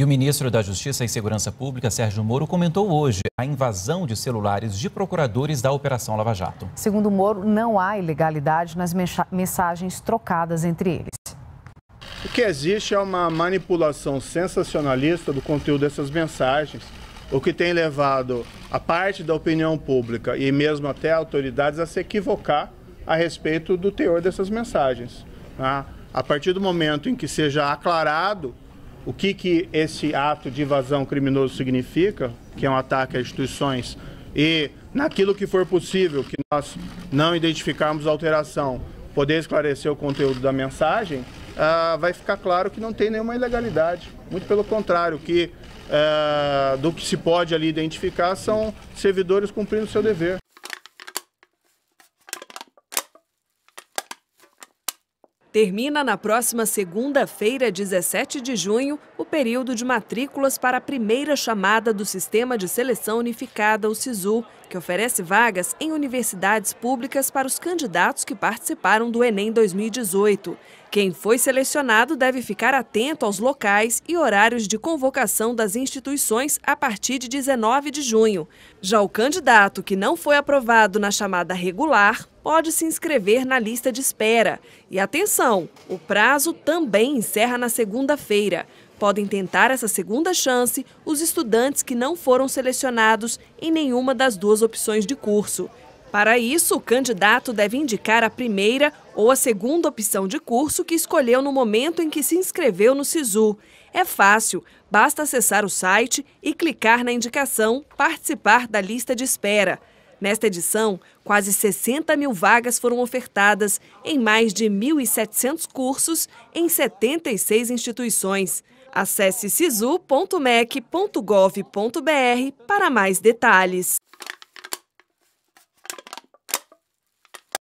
E o ministro da Justiça e Segurança Pública, Sérgio Moro, comentou hoje a invasão de celulares de procuradores da Operação Lava Jato. Segundo Moro, não há ilegalidade nas mensagens trocadas entre eles. O que existe é uma manipulação sensacionalista do conteúdo dessas mensagens, o que tem levado a parte da opinião pública e mesmo até autoridades a se equivocar a respeito do teor dessas mensagens. Né? A partir do momento em que seja aclarado o que, que esse ato de evasão criminoso significa, que é um ataque a instituições, e naquilo que for possível, que nós não identificarmos alteração, poder esclarecer o conteúdo da mensagem, uh, vai ficar claro que não tem nenhuma ilegalidade. Muito pelo contrário, que uh, do que se pode ali identificar são servidores cumprindo seu dever. Termina na próxima segunda-feira, 17 de junho, o período de matrículas para a primeira chamada do Sistema de Seleção Unificada, o SISU, que oferece vagas em universidades públicas para os candidatos que participaram do Enem 2018. Quem foi selecionado deve ficar atento aos locais e horários de convocação das instituições a partir de 19 de junho. Já o candidato que não foi aprovado na chamada regular pode se inscrever na lista de espera. E atenção, o prazo também encerra na segunda-feira. Podem tentar essa segunda chance os estudantes que não foram selecionados em nenhuma das duas opções de curso. Para isso, o candidato deve indicar a primeira ou a segunda opção de curso que escolheu no momento em que se inscreveu no SISU. É fácil, basta acessar o site e clicar na indicação Participar da lista de espera. Nesta edição, quase 60 mil vagas foram ofertadas em mais de 1.700 cursos em 76 instituições. Acesse sisu.mec.gov.br para mais detalhes.